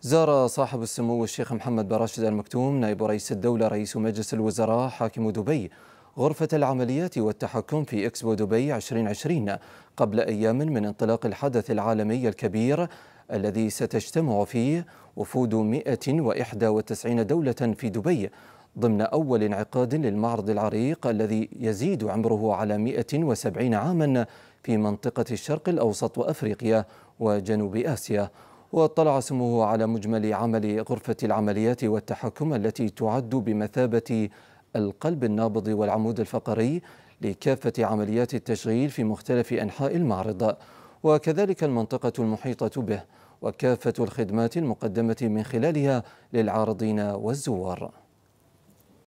زار صاحب السمو الشيخ محمد بن راشد المكتوم نائب رئيس الدولة رئيس مجلس الوزراء حاكم دبي غرفة العمليات والتحكم في إكسبو دبي 2020 قبل أيام من انطلاق الحدث العالمي الكبير الذي ستجتمع فيه وفود 191 دولة في دبي ضمن أول انعقاد للمعرض العريق الذي يزيد عمره على 170 عاما في منطقة الشرق الأوسط وأفريقيا وجنوب آسيا واطلع سموه على مجمل عمل غرفة العمليات والتحكم التي تعد بمثابة القلب النابض والعمود الفقري لكافة عمليات التشغيل في مختلف أنحاء المعرض وكذلك المنطقة المحيطة به وكافة الخدمات المقدمة من خلالها للعارضين والزوار